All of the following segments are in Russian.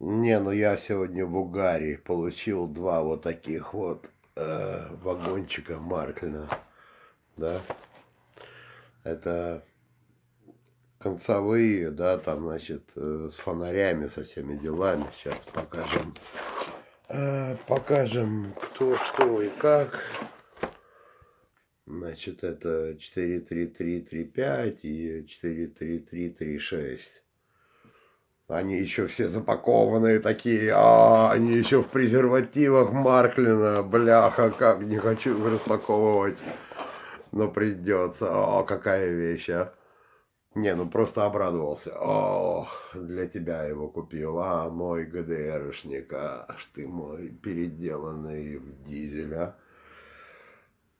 Не, ну я сегодня в угаре получил два вот таких вот э, вагончика Марклина. Да. Это концевые, да, там, значит, э, с фонарями, со всеми делами. Сейчас покажем, э, покажем, кто, что и как. Значит, это 43335 и 43336. Они еще все запакованные такие, а они еще в презервативах Марклина, бляха, как не хочу их распаковывать, но придется. О, какая вещь, а! Не, ну просто обрадовался. Ох, для тебя его купил, а, мой ГДРшник, аж ты мой переделанный в дизеля, а!»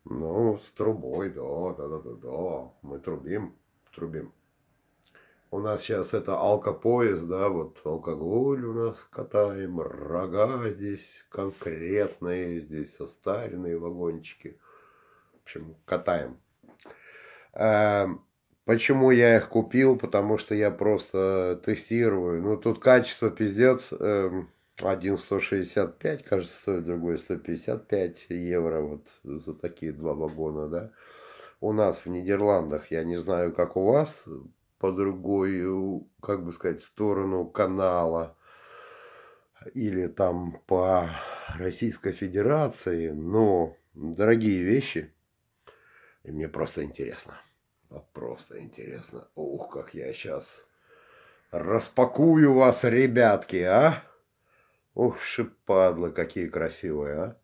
Ну, с трубой, да, да, да, да, да, мы трубим, трубим у нас сейчас это алкопоезд, да, вот алкоголь у нас катаем, рога здесь конкретные, здесь состаренные вагончики. В общем, катаем. Эм, почему я их купил? Потому что я просто тестирую. Ну, тут качество пиздец. Эм, один 165, кажется, стоит, другой 155 евро вот за такие два вагона, да. У нас в Нидерландах, я не знаю, как у вас, по другую, э, как бы сказать, сторону канала или там по Российской Федерации, но дорогие вещи, и мне просто интересно. Вот просто интересно. Ух, как я сейчас распакую вас, ребятки, а? Ух, шипадлы, какие красивые, а?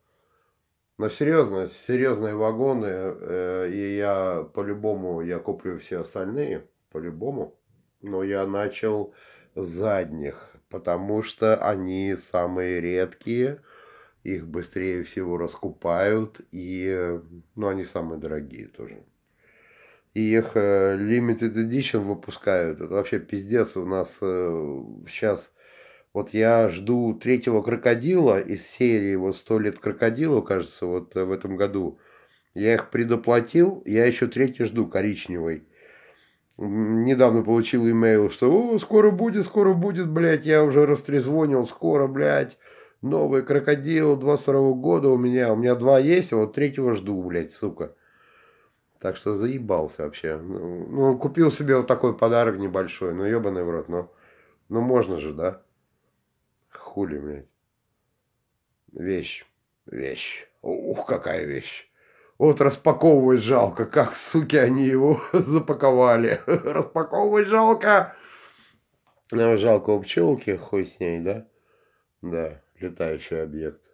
Но серьезно, серьезные вагоны, э, и я по-любому я куплю все остальные – по-любому. Но я начал с задних, потому что они самые редкие, их быстрее всего раскупают, и ну, они самые дорогие тоже. И их э, limited edition выпускают. Это вообще пиздец у нас сейчас. Э, вот я жду третьего крокодила из серии вот «Сто лет крокодила, кажется, вот э, в этом году. Я их предоплатил, я еще третий жду, коричневый недавно получил имейл, что О, скоро будет, скоро будет, блядь, я уже растрезвонил, скоро, блядь, новый крокодил 22 года у меня, у меня два есть, а вот третьего жду, блядь, сука. Так что заебался вообще. Ну, ну, купил себе вот такой подарок небольшой, ну, ебаный в рот, но, ну, можно же, да? Хули, блядь. Вещь, вещь, ух, какая вещь. Вот распаковывать жалко, как суки они его запаковали. Распаковывать жалко. Нам жалко у пчелки, хуй с ней, да? Да, летающий объект.